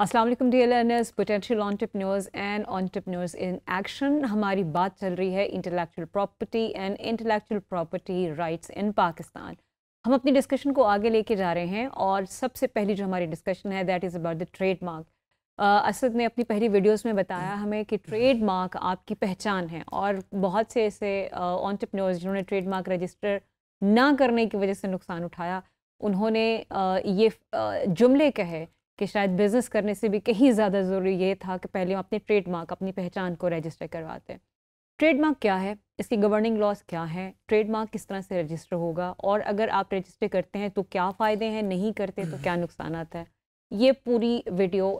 Aslam D L N S potential entrepreneurs and entrepreneurs in action हमारी बात चल रही है intellectual property and intellectual property rights in Pakistan हम अपनी डिस्कशन को आगे लेके जा रहे हैं और सबसे पहली जो हमारी डिस्कशन है that is about the trademark Asad ने अपनी पहली वीडियोस में बताया हमें कि ट्रेडमार्क आपकी पहचान है और बहुत से ऐसे ऑनटरप्रेन्योर्स जिन्होंने ट्रेडमार्क रजिस्टर ना करने की वजह से नुकसान उठाया उन्होंने ये जुमले कहे कि शायद बिज़नेस करने से भी कहीं ज़्यादा ज़रूरी ये था कि पहले हम अपने ट्रेडमार्क अपनी पहचान को रजिस्टर करवाते हैं ट्रेडमार्क क्या है इसकी गवर्निंग लॉज क्या है ट्रेडमार्क किस तरह से रजिस्टर होगा और अगर आप रजिस्टर करते हैं तो क्या फ़ायदे हैं नहीं करते तो क्या नुकसान आता है ये पूरी वीडियो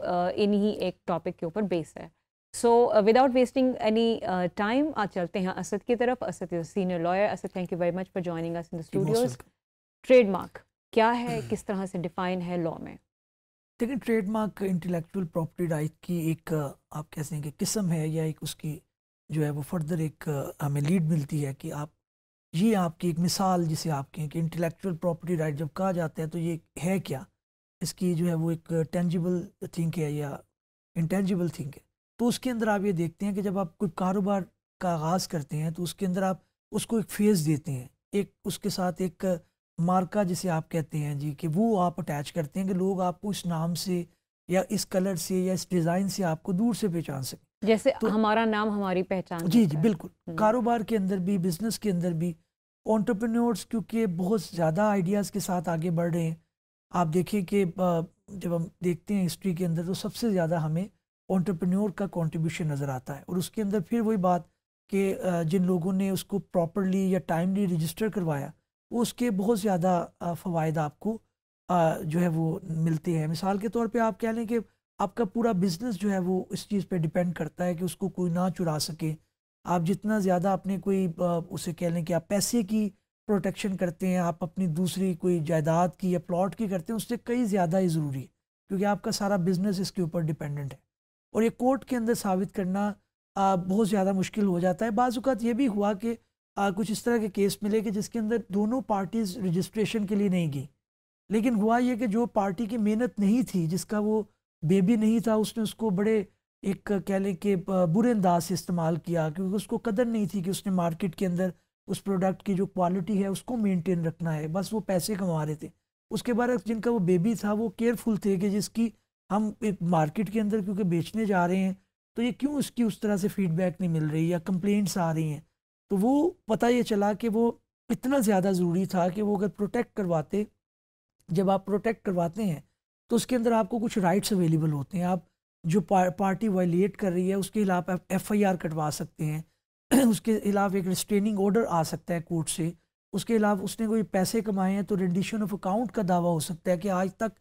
इन्हीं एक टॉपिक के ऊपर बेस है so without wasting any time आज चलते हैं असद की तरफ Asad is senior lawyer Asad thank you very much for joining us in the studios trademark क्या है किस तरह से डिफाइन है लॉ में लेकिन ट्रेडमार्क इंटेलेक्चुअल प्रॉपर्टी राइट की एक आप कह सकें कि किस्म है या एक उसकी जो है वो फर्दर एक हमें लीड मिलती है कि आप ये आपकी एक मिसाल जिसे आप कहें कि इंटेलेक्चुअल प्रॉपर्टी राइट जब कहा जाता है तो ये है क्या इसकी जो है वो एक टेंजिबल थिंक है या इंटेंजिबल थिंक है तो उसके अंदर आप ये देखते हैं कि जब आप कोई कारोबार का आगाज़ करते हैं तो उसके अंदर आप उसको एक फेज़ देते हैं एक उसके साथ एक मार्का जिसे आप कहते हैं जी कि वो आप अटैच करते हैं कि लोग आपको इस नाम से या इस कलर से या इस डिज़ाइन से आपको दूर से पहचान सकें जैसे तो, हमारा नाम हमारी पहचान जी जी बिल्कुल हम्म। कारोबार के अंदर भी बिजनेस के अंदर भी ऑन्टरप्रनोर्स क्योंकि बहुत ज़्यादा आइडियाज़ के साथ आगे बढ़ रहे हैं आप देखिए कि जब हम देखते हैं हिस्ट्री के अंदर तो सबसे ज़्यादा हमें ऑन्टरप्रनोर का कॉन्ट्रीब्यूशन नज़र आता है और उसके अंदर फिर वही बात कि जिन लोगों ने उसको प्रॉपरली या टाइमली रजिस्टर करवाया उसके बहुत ज़्यादा फ़वाद आपको जो है वो मिलते हैं मिसाल के तौर पे आप कह लें कि आपका पूरा बिज़नेस जो है वो इस चीज़ पे डिपेंड करता है कि उसको कोई ना चुरा सके आप जितना ज़्यादा अपने कोई उसे कह लें कि आप पैसे की प्रोटेक्शन करते हैं आप अपनी दूसरी कोई जायदाद की या प्लॉट की करते हैं उससे कई ज़्यादा ही ज़रूरी है क्योंकि आपका सारा बिज़नेस इसके ऊपर डिपेंडेंट है और ये कोर्ट के अंदर साबित करना बहुत ज़्यादा मुश्किल हो जाता है बाज़ात ये भी हुआ कि आ, कुछ इस तरह के केस मिले कि जिसके अंदर दोनों पार्टीज़ रजिस्ट्रेशन के लिए नहीं गई लेकिन हुआ ये कि जो पार्टी की मेहनत नहीं थी जिसका वो बेबी नहीं था उसने उसको बड़े एक कह लें कि बुरे अंदाज से इस्तेमाल किया क्योंकि उसको कदर नहीं थी कि उसने मार्केट के अंदर उस प्रोडक्ट की जो क्वालिटी है उसको मेनटेन रखना है बस वो पैसे कमा रहे थे उसके बाद जिनका वो बेबी था वो केयरफुल थे कि जिसकी हम एक मार्केट के अंदर क्योंकि बेचने जा रहे हैं तो ये क्यों उसकी उस तरह से फीडबैक नहीं मिल रही या कंप्लेंट्स आ रही हैं तो वो पता ये चला कि वो इतना ज़्यादा ज़रूरी था कि वो अगर प्रोटेक्ट करवाते जब आप प्रोटेक्ट करवाते हैं तो उसके अंदर आपको कुछ राइट्स अवेलेबल होते हैं आप जो पा, पार्टी वायलेट कर रही है उसके खिलाफ आप एफ आई आर कटवा सकते हैं उसके खिलाफ एक रिस्ट्रेनिंग ऑर्डर आ सकता है कोर्ट से उसके खिलाफ उसने कोई पैसे कमाए हैं तो रेंडिशन ऑफ अकाउंट का दावा हो सकता है कि आज तक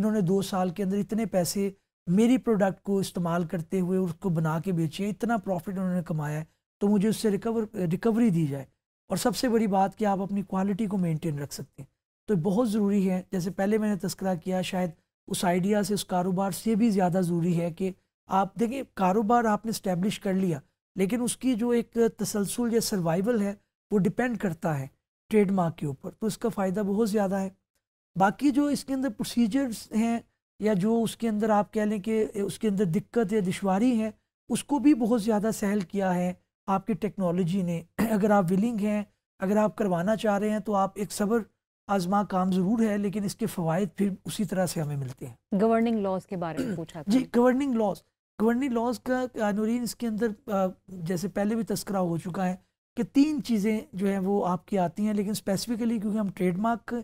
इन्होंने दो साल के अंदर इतने पैसे मेरी प्रोडक्ट को इस्तेमाल करते हुए उसको बना के बेचे इतना प्रॉफिट उन्होंने कमाया है तो मुझे उससे रिकवर रिकवरी दी जाए और सबसे बड़ी बात कि आप अपनी क्वालिटी को मेंटेन रख सकते हैं तो बहुत ज़रूरी है जैसे पहले मैंने तस्करा किया शायद उस आइडिया से उस कारोबार से भी ज़्यादा ज़रूरी है कि आप देखिए कारोबार आपने इस्टेब्लिश कर लिया लेकिन उसकी जो एक तसलसल या सर्वाइवल है वो डिपेंड करता है ट्रेडमार्क के ऊपर तो इसका फ़ायदा बहुत ज़्यादा है बाकी जो इसके अंदर प्रोसीजर्स हैं या जो उसके अंदर आप कह लें कि उसके अंदर दिक्कत या दुशारी है उसको भी बहुत ज़्यादा सहल किया है आपकी टेक्नोलॉजी ने अगर आप विलिंग हैं अगर आप करवाना चाह रहे हैं तो आप एक सब्र आजमा काम ज़रूर है लेकिन इसके फवायद फिर उसी तरह से हमें मिलते हैं गवर्निंग लॉज के बारे में पूछा जी गवर्निंग लॉज गवर्निंग लॉज का नूरिन इसके अंदर जैसे पहले भी तस्करा हो चुका है कि तीन चीज़ें जो हैं वो आपकी आती हैं लेकिन स्पेसिफ़िकली क्योंकि हम ट्रेडमार्क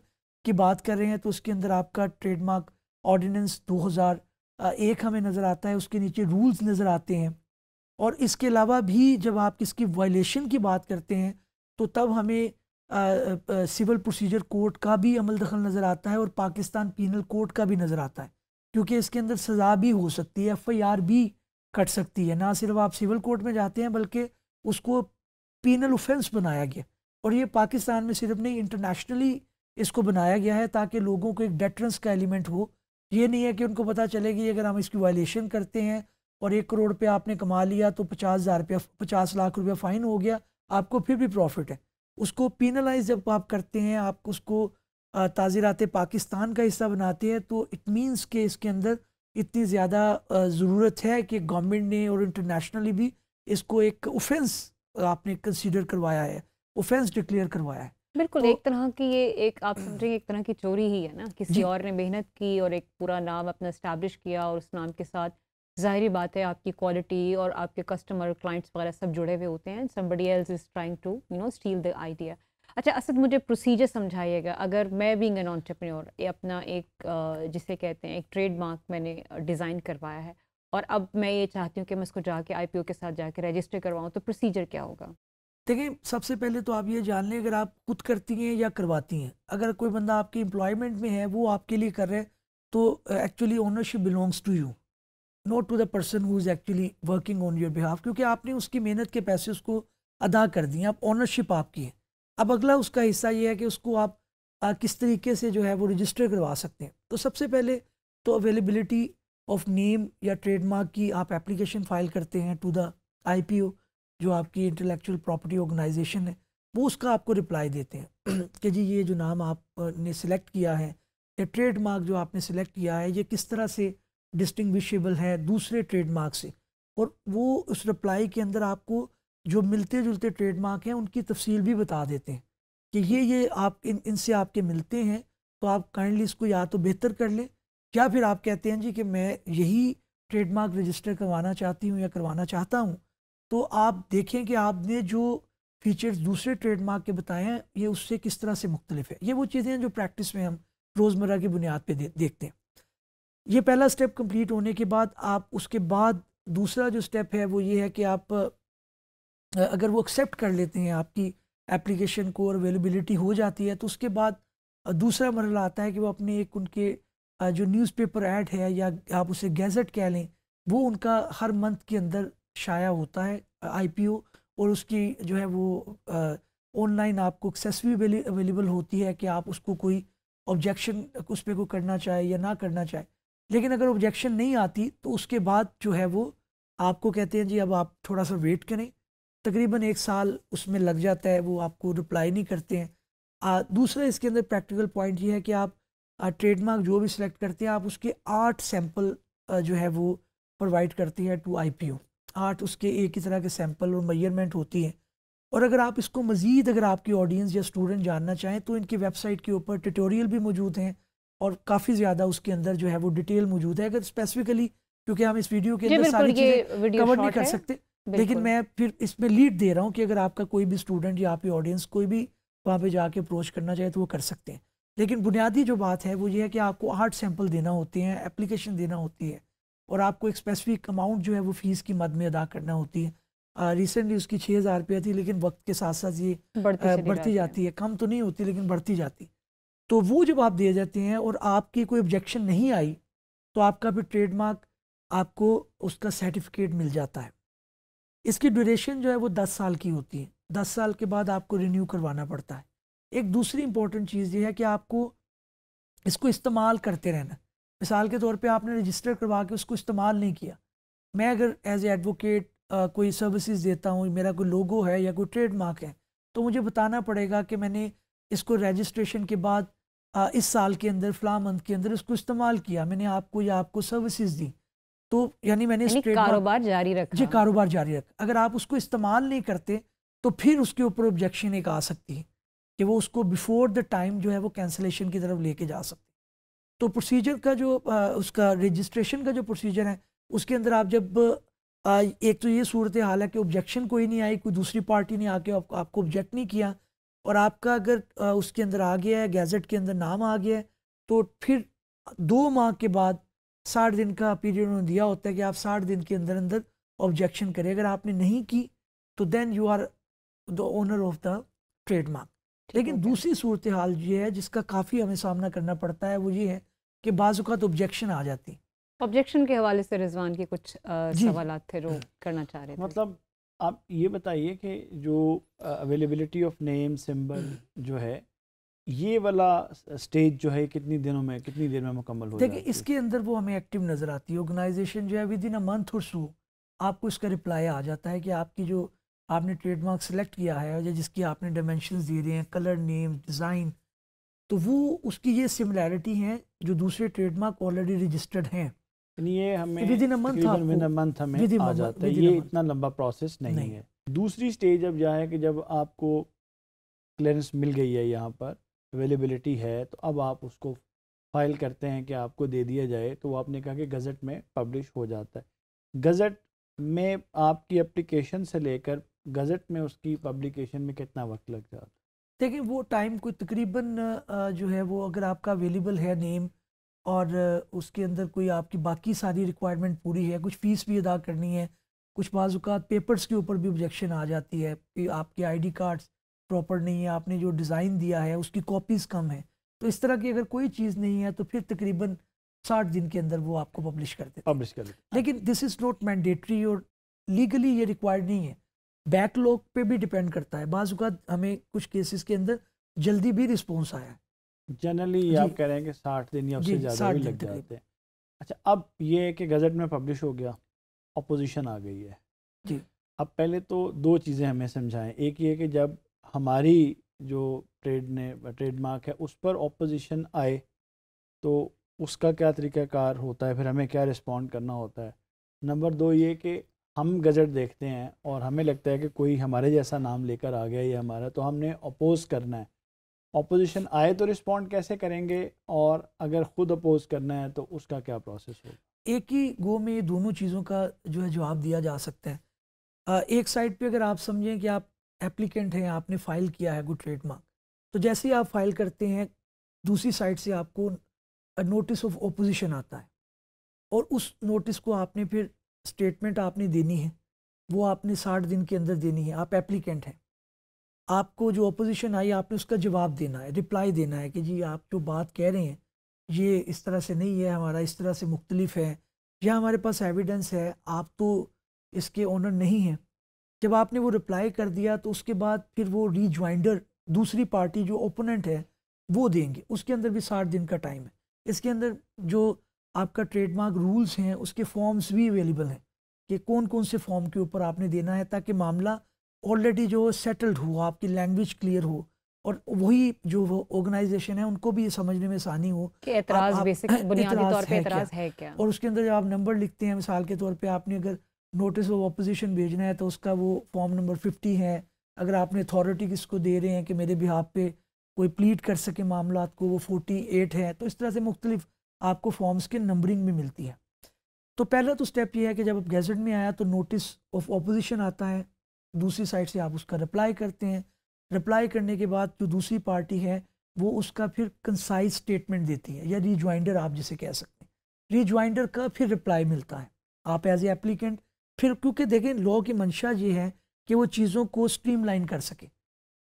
की बात कर रहे हैं तो उसके अंदर आपका ट्रेडमार्क ऑर्डिनेंस दो हमें नज़र आता है उसके नीचे रूल्स नज़र आते हैं और इसके अलावा भी जब आप इसकी वायलेशन की बात करते हैं तो तब हमें सिविल प्रोसीजर कोर्ट का भी अमल दखल नज़र आता है और पाकिस्तान पीनल कोर्ट का भी नज़र आता है क्योंकि इसके अंदर सज़ा भी हो सकती है एफ भी कट सकती है ना सिर्फ आप सिविल कोर्ट में जाते हैं बल्कि उसको पीनल ऑफेंस बनाया गया और ये पाकिस्तान में सिर्फ नहीं इंटरनेशनली इसको बनाया गया है ताकि लोगों को एक डेटरेंस का एलिमेंट हो ये नहीं है कि उनको पता चले कि अगर हम इसकी वायलेशन करते हैं और एक करोड़ पे आपने कमा लिया तो पचास हज़ार रुपया पचास लाख रुपया फ़ाइन हो गया आपको फिर भी प्रॉफिट है उसको पीनलाइज जब आप करते हैं आप उसको ताज़ीरात पाकिस्तान का हिस्सा बनाते हैं तो इट मीन्स के इसके अंदर इतनी ज़्यादा ज़रूरत है कि गवर्नमेंट ने और इंटरनेशनली भी इसको एक ओफेंस आपने कंसिडर करवाया है ओफेंस डिक्लेयर करवाया है बिल्कुल तो, एक तरह की ये एक आप हैं हम्म। एक तरह की चोरी ही है ना किसी और ने मेहनत की और एक पूरा नाम अपना इस्टेब्लिश किया और उस नाम के साथ ज़ाहरी बात है आपकी क्वालिटी और आपके कस्टमर क्लाइंट्स वगैरह सब जुड़े हुए होते हैं somebody else is trying to you know steal the idea अच्छा असद मुझे प्रोसीजर समझाइएगा अगर मैं बींग एन ऑन्टरप्रनोर अपना एक जिसे कहते हैं एक ट्रेडमार्क मैंने डिज़ाइन करवाया है और अब मैं ये चाहती हूँ कि मैं उसको जाके आईपीओ के साथ जाके रजिस्टर करवाऊँ तो प्रोसीजर क्या होगा देखिए सबसे पहले तो आप ये जान लें अगर आप खुद करती हैं या करवाती हैं अगर कोई बंदा आपकी एम्प्लॉयमेंट में है वो आपके लिए कर रहे हैं तो actually ownership belongs to you not to the person who is actually working on your behalf क्योंकि आपने उसकी मेहनत के पैसे उसको अदा कर दिए आप ऑनरशिप आपकी है अब अगला उसका हिस्सा ये है कि उसको आप आ, किस तरीके से जो है वो रजिस्टर करवा सकते हैं तो सबसे पहले तो अवेलेबिलिटी ऑफ नेम या ट्रेडमार्क की आप एप्लीकेशन फाइल करते हैं टू द आई जो आपकी इंटेलेक्चुअल प्रॉपर्टी ऑर्गेनाइजेशन है वो उसका आपको रिप्लाई देते हैं कि जी ये जो नाम आपने सेलेक्ट किया है या ट्रेडमार्क जो आपने सेलेक्ट किया है ये किस तरह से डिस्टिंग्विशेबल है दूसरे ट्रेडमार्क से और वो उस रिप्लाई के अंदर आपको जो मिलते जुलते ट्रेडमार्क हैं उनकी तफसील भी बता देते हैं कि ये ये आप इन इनसे आपके मिलते हैं तो आप काइंडली इसको या तो बेहतर कर लें या फिर आप कहते हैं जी कि मैं यही ट्रेडमार्क रजिस्टर करवाना चाहती हूँ या करवाना चाहता हूँ तो आप देखें कि आपने जो फीचर्स दूसरे ट्रेडमार्क के बताए हैं ये उससे किस तरह से मुख्तलिफ है ये वो चीज़ें हैं जो प्रैक्टिस में हम रोज़मर्रा की बुनियाद पर दे, देखते हैं ये पहला स्टेप कंप्लीट होने के बाद आप उसके बाद दूसरा जो स्टेप है वो ये है कि आप अगर वो एक्सेप्ट कर लेते हैं आपकी एप्लीकेशन को और अवेलेबिलिटी हो जाती है तो उसके बाद दूसरा मरला आता है कि वो अपने एक उनके जो न्यूज़पेपर ऐड है या आप उसे गैजेट कह लें वो उनका हर मंथ के अंदर शाया होता है आईपीओ और उसकी जो है वो ऑनलाइन आपको एक्सेस भी अवेलेबल होती है कि आप उसको कोई ऑब्जेक्शन उस पर कोई करना चाहे या ना करना चाहे लेकिन अगर ऑब्जेक्शन नहीं आती तो उसके बाद जो है वो आपको कहते हैं जी अब आप थोड़ा सा वेट करें तकरीबन एक साल उसमें लग जाता है वो आपको रिप्लाई नहीं करते हैं आ, दूसरा इसके अंदर प्रैक्टिकल पॉइंट ये है कि आप ट्रेडमार्क जो भी सिलेक्ट करते हैं आप उसके आठ सैम्पल जो है वो प्रोवाइड करते हैं टू आईपीओ आठ उसके एक ही तरह के सैम्पल और मेजरमेंट होती है और अगर आप इसको मज़ीद अगर आपकी ऑडियंस या स्टूडेंट जानना चाहें तो इनकी वेबसाइट के ऊपर ट्यूटोरियल भी मौजूद हैं और काफ़ी ज़्यादा उसके अंदर जो है वो डिटेल मौजूद है अगर स्पेसिफिकली क्योंकि हम इस वीडियो के अंदर सारी चीज़ें कवर नहीं कर सकते लेकिन मैं फिर इसमें लीड दे रहा हूँ कि अगर आपका कोई भी स्टूडेंट या आपकी ऑडियंस कोई भी वहाँ पे जाके अप्रोच करना चाहे तो वो कर सकते हैं लेकिन बुनियादी जो बात है वो ये है कि आपको आर्ट सैंपल देना होते हैं एप्लीकेशन देना होती है और आपको एक स्पेसिफिक अमाउंट जो है वो फ़ीस की मद में अदा करना होती है रिसेंटली उसकी छः हज़ार रुपया थी लेकिन वक्त के साथ साथ ये बढ़ती, बढ़ती जाती है कम तो नहीं होती लेकिन बढ़ती जाती तो वो जब आप दिए जाते हैं और आपकी कोई ऑब्जेक्शन नहीं आई तो आपका भी ट्रेडमार्क आपको उसका सर्टिफिकेट मिल जाता है इसकी ड्यूरेशन जो है वो दस साल की होती है दस साल के बाद आपको रिन्यू करवाना पड़ता है एक दूसरी इंपॉर्टेंट चीज़ ये है कि आपको इसको इस्तेमाल करते रहना मिसाल के तौर पे आपने रजिस्टर करवा के उसको इस्तेमाल नहीं किया मैं अगर एज ए एडवोकेट कोई सर्विसेज देता हूँ मेरा कोई लोगो है या कोई ट्रेडमार्क है तो मुझे बताना पड़ेगा कि मैंने इसको रजिस्ट्रेशन के बाद इस साल के अंदर फ्ला मंथ के अंदर इसको इस्तेमाल किया मैंने आपको या आपको सर्विसेज दी तो यानी मैंने कारोबार जारी रखा जी कारोबार जारी रखा अगर आप उसको इस्तेमाल नहीं करते तो फिर उसके ऊपर ऑब्जेक्शन एक आ सकती है कि वो उसको बिफोर द टाइम जो है वो कैंसिलेशन की तरफ लेके जा सकते तो प्रोसीजर का जो आ, उसका रजिस्ट्रेशन का जो प्रोसीजर है उसके अंदर आप जब आ, एक तो ये सूरत हाल है कि ऑब्जेक्शन कोई नहीं आई कोई दूसरी पार्टी ने आके आप, आपको ऑब्जेक्ट नहीं किया और आपका अगर उसके अंदर आ गया है गैजेट के अंदर नाम आ गया है तो फिर दो माह के बाद साठ दिन का पीरियड उन्होंने दिया होता है कि आप साठ दिन के अंदर अंदर ऑब्जेक्शन करें अगर आपने नहीं की तो then you are the owner of the trademark लेकिन दूसरी सूरत हाल ये है जिसका काफ़ी हमें सामना करना पड़ता है वो ये है कि बाज़ात ऑब्जेक्शन आ जाती ऑब्जेक्शन के हवाले से रिजवान के कुछ सवाल थे जो करना चाह रहे थे मतलब आप ये बताइए कि जो अवेलेबिलिटी ऑफ नेम सिंबल जो है ये वाला स्टेज जो है कितनी दिनों में कितनी देर में मुकम्मल हो देखिए इसके अंदर वो हमें एक्टिव नज़र आती है ऑर्गेनाइजेशन जो है विद इन अ मंथ और सो आपको इसका रिप्लाई आ जाता है कि आपकी जो आपने ट्रेडमार्क सेलेक्ट किया है या जिसकी आपने डायमेंशन दे रहे हैं कलर नेम डिज़ाइन तो वो उसकी ये सिमिलैरिटी हैं जो दूसरे ट्रेडमार्क ऑलरेडी रजिस्टर्ड हैं ये हमें विदिन अ मंथ हमें आ जाता है ये इतना लंबा प्रोसेस नहीं, नहीं है दूसरी स्टेज अब यह है कि जब आपको क्लियरेंस मिल गई है यहाँ पर अवेलेबिलिटी है तो अब आप उसको फाइल करते हैं कि आपको दे दिया जाए तो आपने कहा कि गज़ट में पब्लिश हो जाता है गज़ट में आपकी एप्लीकेशन से लेकर गज़ट में उसकी पब्लिकेशन में कितना वक्त लग जाता है देखिए वो टाइम कोई तकरीबन जो है वो अगर आपका अवेलेबल है नेम और उसके अंदर कोई आपकी बाकी सारी रिक्वायरमेंट पूरी है कुछ फ़ीस भी अदा करनी है कुछ बाज़ात पेपर्स के ऊपर भी ऑब्जेक्शन आ जाती है कि आपके आईडी कार्ड्स प्रॉपर नहीं है आपने जो डिज़ाइन दिया है उसकी कॉपीज़ कम है तो इस तरह की अगर कोई चीज़ नहीं है तो फिर तकरीबन साठ दिन के अंदर वो आपको पब्लिश कर देते पब्लिश कर देते लेकिन दिस इज़ नॉट मैंडेटरी और लीगली ये रिक्वायर्ड नहीं है बैकलॉग पे भी डिपेंड करता है बाज़ात हमें कुछ केसेस के अंदर जल्दी भी रिस्पॉन्स आया है जनरली आप कह रहे हैं कि साठ दिन या उससे ज़्यादा भी लग जाते हैं अच्छा अब ये है कि गज़ट में पब्लिश हो गया अपोजिशन आ गई है जी अब पहले तो दो चीज़ें हमें समझाएं एक ये कि जब हमारी जो ट्रेड ने ट्रेडमार्क है उस पर अपोजिशन आए तो उसका क्या तरीक़ाकार होता है फिर हमें क्या रिस्पॉन्ड करना होता है नंबर दो ये कि हम गज़ट देखते हैं और हमें लगता है कि कोई हमारे जैसा नाम लेकर आ गया या हमारा तो हमने अपोज़ करना है अपोजिशन आए तो रिस्पॉन्ड कैसे करेंगे और अगर ख़ुद अपोज करना है तो उसका क्या प्रोसेस हो एक ही गो में ये दोनों चीज़ों का जो है जवाब दिया जा सकता है एक साइड पे अगर आप समझें कि आप एप्लीकेंट हैं आपने फ़ाइल किया है गुड ट्रेडमार्क तो जैसे ही आप फाइल करते हैं दूसरी साइड से आपको नोटिस ऑफ ओपोजिशन आता है और उस नोटिस को आपने फिर स्टेटमेंट आपने देनी है वो आपने साठ दिन के अंदर देनी है आप एप्लीकेंट हैं आपको जो अपोजिशन आई आपने उसका जवाब देना है रिप्लाई देना है कि जी आप जो बात कह रहे हैं ये इस तरह से नहीं है हमारा इस तरह से मुख्तलिफ है या हमारे पास एविडेंस है आप तो इसके ओनर नहीं हैं जब आपने वो रिप्लाई कर दिया तो उसके बाद फिर वो रीजॉइंडर दूसरी पार्टी जो ओपोनेंट है वो देंगे उसके अंदर भी साठ दिन का टाइम है इसके अंदर जो आपका ट्रेडमार्क रूल्स हैं उसके फॉर्म्स भी अवेलेबल हैं कि कौन कौन से फॉर्म के ऊपर आपने देना है ताकि मामला ऑलरेडी जो सेटल्ड हो आपकी लैंग्वेज क्लियर हो और वही जो वो ऑर्गेनाइजेशन है उनको भी ये समझने में आसानी हो कि एतराज बेसिक बुनियादी तौर पे एतराज है क्या और उसके अंदर जब आप नंबर लिखते हैं मिसाल के तौर पे आपने अगर नोटिस ऑफ अपोजिशन भेजना है तो उसका वो फॉर्म नंबर फिफ्टी है अगर आपने अथॉरिटी किसको दे रहे हैं कि मेरे बिहाफ पे कोई प्लीट कर सके मामला को वो फोर्टी एट है तो इस तरह से मुख्तलिफ आपको फॉर्म्स के नंबरिंग भी मिलती है तो पहला तो स्टेप ये है कि जब आप गैजेट में आया तो नोटिस ऑफ अपोजिशन आता है दूसरी साइड से आप उसका रिप्लाई करते हैं रिप्लाई करने के बाद जो दूसरी पार्टी है वो उसका फिर कंसाइज स्टेटमेंट देती है या रिज्वाइंडर आप जिसे कह सकते हैं रिज्वाइंडर का फिर रिप्लाई मिलता है आप एज ए एप्लीकेंट फिर क्योंकि देखें लॉ की मंशा ये है कि वो चीज़ों को स्ट्रीमलाइन कर सके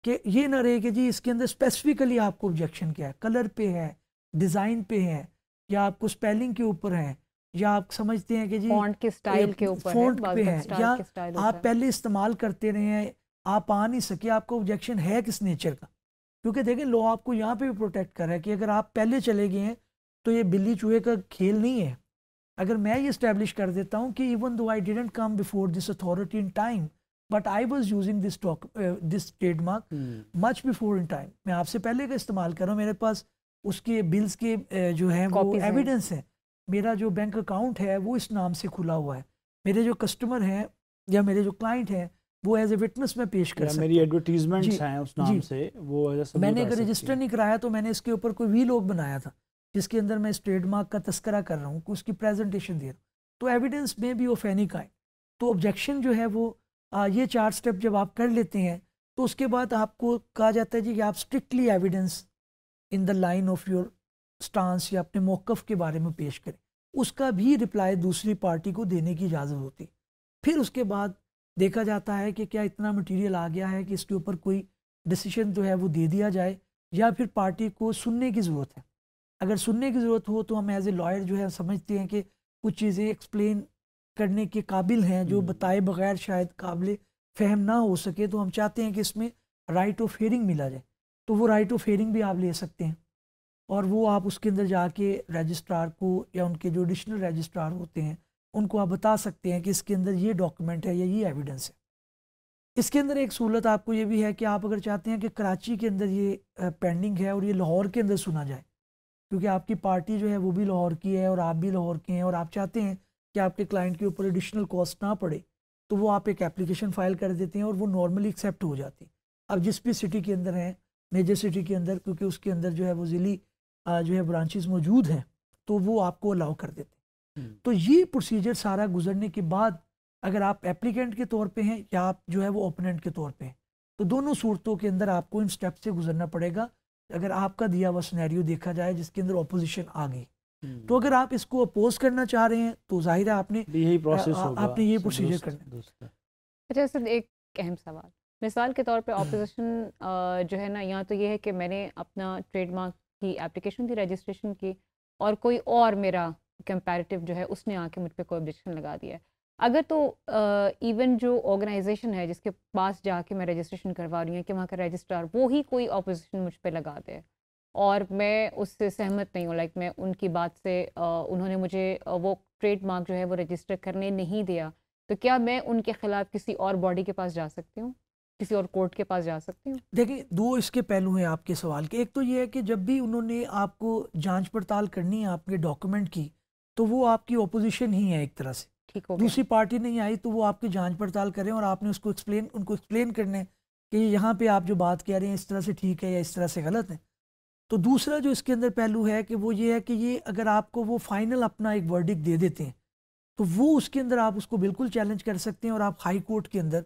कि ये ना रहे कि जी इसके अंदर स्पेसिफिकली आपको ऑब्जेक्शन क्या है कलर पे है डिज़ाइन पे है या आपको स्पेलिंग के ऊपर है या आप समझते हैं कि जी फॉन्ट के स्टाइल के ऊपर फॉन्ट पे है या आप पहले इस्तेमाल करते रहे हैं आप आ नहीं सके आपको ऑब्जेक्शन है किस नेचर का क्योंकि देखें लो आपको यहाँ पे भी प्रोटेक्ट कर रहा है कि अगर आप पहले चले गए हैं तो ये बिल्ली चूहे का खेल नहीं है अगर मैं ये इस्टेब्लिश कर देता हूँ कि even though I didn't come before this authority in time but I was using this talk this trademark much before in time मैं आपसे पहले का इस्तेमाल कर रहा हूँ मेरे पास उसके बिल्स के uh, जो है वो एविडेंस है मेरा जो बैंक अकाउंट है वो इस नाम से खुला हुआ है मेरे जो कस्टमर हैं या मेरे जो क्लाइंट हैं वो एज ए विटनेस में पेश कर मेरी एडवर्टीजमेंट हैं उस नाम से वो मैंने अगर रजिस्टर नहीं कराया तो मैंने इसके ऊपर कोई वी लॉग बनाया था जिसके अंदर मैं इस ट्रेडमार्क का तस्करा कर रहा हूँ उसकी प्रेजेंटेशन दे रहा हूँ तो एविडेंस में भी ऑफ एनी काइंड तो ऑब्जेक्शन जो है वो आ, ये चार स्टेप जब आप कर लेते हैं तो उसके बाद आपको कहा जाता है जी कि आप strictly evidence in the line of your stance या अपने मौक़ के बारे में पेश करें उसका भी रिप्लाई दूसरी पार्टी को देने की इजाज़त होती फिर उसके बाद देखा जाता है कि क्या इतना मटेरियल आ गया है कि इसके ऊपर कोई डिसीजन जो है वो दे दिया जाए या फिर पार्टी को सुनने की ज़रूरत है अगर सुनने की ज़रूरत हो तो हम एज ए लॉयर जो है समझते हैं कि कुछ चीज़ें एक्सप्लेन करने के काबिल हैं जो हम्म। बताए बगैर शायद काबिल फहम ना हो सके तो हम चाहते हैं कि इसमें राइट ऑफ हेयरिंग मिला जाए तो वो राइट ऑफ हेयरिंग भी आप ले सकते हैं और वो आप उसके अंदर जाके रजिस्ट्रार को या उनके जो एडिशनल रजिस्ट्रार होते हैं उनको आप बता सकते हैं कि इसके अंदर ये डॉक्यूमेंट है या ये एविडेंस है इसके अंदर एक सहूलत आपको ये भी है कि आप अगर चाहते हैं कि कराची के अंदर ये पेंडिंग है और ये लाहौर के अंदर सुना जाए क्योंकि आपकी पार्टी जो है वो भी लाहौर की है और आप भी लाहौर के हैं और आप चाहते हैं कि आपके क्लाइंट के ऊपर एडिशनल कॉस्ट ना पड़े तो वो आप एक एप्लीकेशन फाइल कर देते हैं और वो नॉर्मली एक्सेप्ट हो जाती है अब जिस भी सिटी के अंदर हैं मेजर सिटी के अंदर क्योंकि उसके अंदर जो है वो ज़िली जो है ब्रांचेज मौजूद हैं तो वो आपको अलाउ कर देते हैं हम्म। तो ये प्रोसीजर सारा गुजरने के बाद अगर आप एप्लीकेंट के तौर पे हैं या आप जो है वो ओपोनेंट के तौर पे हैं तो दोनों सूरतों के अंदर आपको इन स्टेप से गुजरना पड़ेगा अगर आपका दिया हुआ सिनेरियो देखा जाए जिसके अंदर ऑपोजिशन आ गई हम्म। तो अगर आप इसको अपोज करना चाह रहे हैं तो जाहिर है आपने यही प्रोसेस आपने ये प्रोसीजर करना अच्छा सर एक अहम सवाल मिसाल के तौर पे ऑपोजिशन हम्म। जो है ना यहाँ तो ये है कि मैंने अपना ट्रेडमार्क की एप्लीकेशन थी रजिस्ट्रेशन की और कोई और मेरा कंपेरेटिव जो है उसने आके मुझ पर कोई ऑब्जेक्शन लगा दिया अगर तो इवन जो ऑर्गेनाइजेशन है जिसके पास जाके मैं रजिस्ट्रेशन करवा रही हूँ कि वहाँ का रजिस्ट्रार वो ही कोई ऑपोजिशन मुझ पर लगा दे और मैं उससे सहमत नहीं हूँ लाइक मैं उनकी बात से आ, उन्होंने मुझे वो ट्रेडमार्क जो है वो रजिस्टर करने नहीं दिया तो क्या मैं उनके ख़िलाफ़ किसी और बॉडी के पास जा सकती हूँ किसी और कोर्ट के पास जा सकती हूँ देखिए दो इसके पहलू हैं आपके सवाल के एक तो ये है कि जब भी उन्होंने आपको जांच पड़ताल करनी है आपके डॉक्यूमेंट की तो वो आपकी ओपोजिशन ही है एक तरह से ठीक हो दूसरी पार्टी नहीं आई तो वो आपकी जांच पड़ताल करें और आपने उसको एक्सप्लेन उनको एक्सप्लेन करने कि यहाँ पे आप जो बात कह रहे हैं इस तरह से ठीक है या इस तरह से गलत है तो दूसरा जो इसके अंदर पहलू है कि वो ये है कि ये अगर आपको वो फाइनल अपना एक वर्डिक दे देते हैं तो वो उसके अंदर आप उसको बिल्कुल चैलेंज कर सकते हैं और आप हाई कोर्ट के अंदर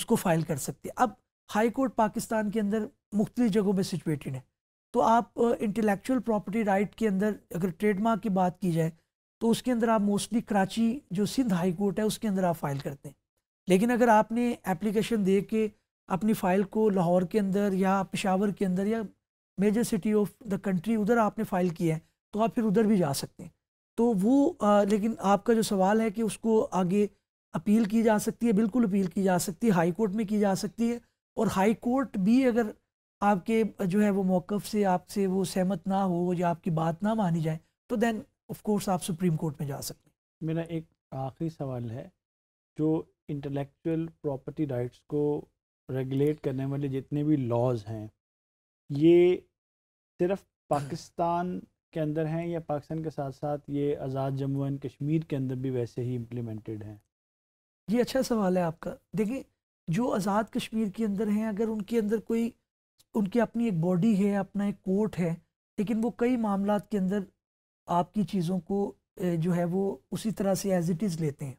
उसको फाइल कर सकते हैं अब हाई कोर्ट पाकिस्तान के अंदर मुख्तलि जगहों में सिचुएटेड है तो आप इंटेलेक्चुअल प्रॉपर्टी राइट के अंदर अगर ट्रेडमार्क की बात की जाए तो उसके अंदर आप मोस्टली कराची जो सिंध हाई कोर्ट है उसके अंदर आप फाइल करते हैं लेकिन अगर आपने एप्लीकेशन दे के अपनी फ़ाइल को लाहौर के अंदर या पेशावर के अंदर या major city of the country उधर आपने फ़ाइल किया है तो आप फिर उधर भी जा सकते हैं तो वो आ, लेकिन आपका जो सवाल है कि उसको आगे अपील की जा सकती है बिल्कुल अपील की जा सकती है हाई कोर्ट में की जा सकती है और हाई कोर्ट भी अगर आपके जो है वो मौक़ से आपसे वो सहमत ना हो या आपकी बात ना मानी जाए तो दैन ऑफकोर्स आप सुप्रीम कोर्ट में जा सकते हैं मेरा एक आखिरी सवाल है जो इंटेलेक्चुअल प्रॉपर्टी राइट्स को रेगुलेट करने वाले जितने भी लॉज हैं ये सिर्फ पाकिस्तान के अंदर हैं या पाकिस्तान के साथ साथ ये आज़ाद जम्मू एंड कश्मीर के अंदर भी वैसे ही इम्प्लीमेंटेड हैं ये अच्छा सवाल है आपका देखिए जो आज़ाद कश्मीर के अंदर हैं अगर उनके अंदर कोई उनकी अपनी एक बॉडी है अपना एक कोर्ट है लेकिन वो कई मामला के अंदर आपकी चीज़ों को जो है वो उसी तरह से एज इट इज़ लेते हैं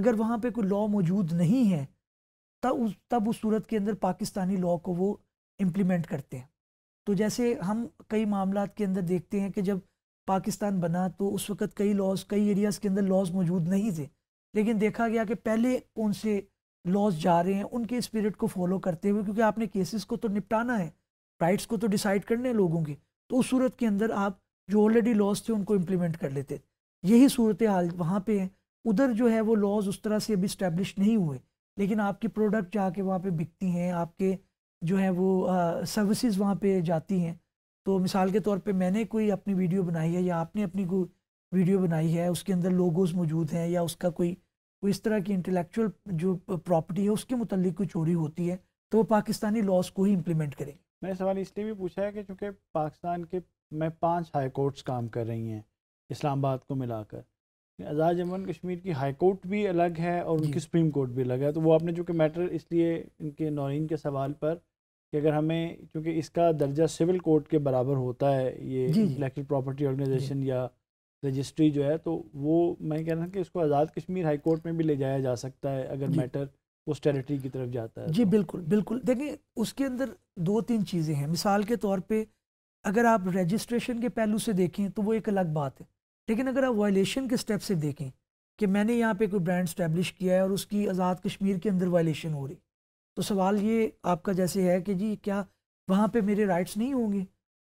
अगर वहाँ पे कोई लॉ मौजूद नहीं है तब उस तब उस सूरत के अंदर पाकिस्तानी लॉ को वो इम्प्लीमेंट करते हैं तो जैसे हम कई मामला के अंदर देखते हैं कि जब पाकिस्तान बना तो उस वक्त कई लॉज कई एरियाज़ के अंदर लॉज मौजूद नहीं थे लेकिन देखा गया कि पहले कौन से लॉज जा रहे हैं उनके स्पिरिट को फॉलो करते हुए क्योंकि आपने केसेस को तो निपटाना है राइट्स को तो डिसाइड करने हैं लोगों के तो उस सूरत के अंदर आप जो ऑलरेडी लॉज थे उनको इम्प्लीमेंट कर लेते यही सूरत हाल वहाँ पर है उधर जो है वो लॉज उस तरह से अभी इस्टेब्लिश नहीं हुए लेकिन आपके प्रोडक्ट जाके वहाँ पर बिकती हैं आपके जो है वो सर्विसज़ वहाँ पर जाती हैं तो मिसाल के तौर पे मैंने कोई अपनी वीडियो बनाई है या आपने अपनी कोई वीडियो बनाई है उसके अंदर लोगोज मौजूद हैं या उसका कोई कोई इस तरह की इंटेलेक्चुअल जो प्रॉपर्टी है उसके मुतलिक कोई चोरी होती है तो वो पाकिस्तानी लॉज को ही इम्प्लीमेंट करेंगे मैंने सवाल इसलिए भी पूछा है कि चूँकि पाकिस्तान के में पाँच हाई कोर्ट्स काम कर रही हैं इस्लामाबाद को मिलाकर आज़ाद जम्मू कश्मीर की हाई कोर्ट भी अलग है और उनकी सुप्रीम कोर्ट भी अलग है तो वो आपने चूँकि मैटर इसलिए इनके नौरीन के सवाल पर कि अगर हमें क्योंकि इसका दर्जा सिविल कोर्ट के बराबर होता है ये इंटेलेक्चुअल प्रॉपर्टी ऑर्गेनाइजेशन या रजिस्ट्री जो है तो वो मैं कह रहा हूँ कि इसको आज़ाद कश्मीर हाई कोर्ट में भी ले जाया जा सकता है अगर मैटर उस टेरिटरी की तरफ जाता है जी तो। बिल्कुल बिल्कुल देखिए उसके अंदर दो तीन चीज़ें हैं मिसाल के तौर पे अगर आप रजिस्ट्रेशन के पहलू से देखें तो वो एक अलग बात है लेकिन अगर आप वायलेशन के स्टेप से देखें कि मैंने यहाँ पर कोई ब्रांड स्टैब्लिश किया है और उसकी आज़ाद कश्मीर के अंदर वायलेशन हो रही तो सवाल ये आपका जैसे है कि जी क्या वहाँ पर मेरे राइट्स नहीं होंगे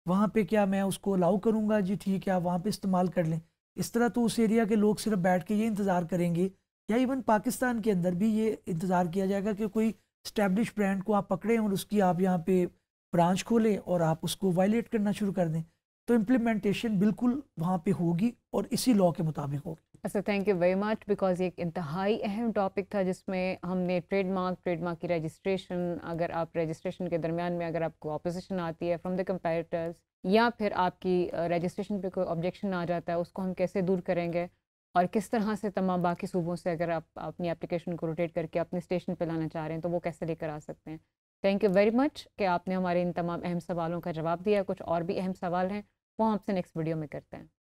वहाँ पे क्या मैं उसको अलाउ करूँगा जी ठीक है आप वहाँ पे इस्तेमाल कर लें इस तरह तो उस एरिया के लोग सिर्फ बैठ के ये इंतज़ार करेंगे या इवन पाकिस्तान के अंदर भी ये इंतज़ार किया जाएगा कि कोई स्टैब्लिश ब्रांड को आप पकड़ें और उसकी आप यहाँ पे ब्रांच खोलें और आप उसको वायलेट करना शुरू कर दें तो इम्प्लीमेंटेशन बिल्कुल वहाँ पर होगी और इसी लॉ के मुताबिक होगी अच्छा thank you very much because ये एक इंतहाई अहम टॉपिक था जिसमें हमने ट्रेडमार्क ट्रेडमार्क की रजिस्ट्रेशन अगर आप रजिस्ट्रेशन के दरमियान में अगर आपको अपोजिशन आती है फ्रॉम द कंपेरेटर्स या फिर आपकी रजिस्ट्रेशन पे कोई ऑब्जेक्शन आ जाता है उसको हम कैसे दूर करेंगे और किस तरह से तमाम बाकी सूबों से अगर आप अपनी एप्लीकेशन को रोटेट करके अपने स्टेशन पर लाना चाह रहे हैं तो वो कैसे लेकर आ सकते हैं थैंक यू वेरी मच कि आपने हमारे इन तमाम अहम सवालों का जवाब दिया कुछ और भी अहम सवाल हैं वो हम आपसे नेक्स्ट वीडियो में करते हैं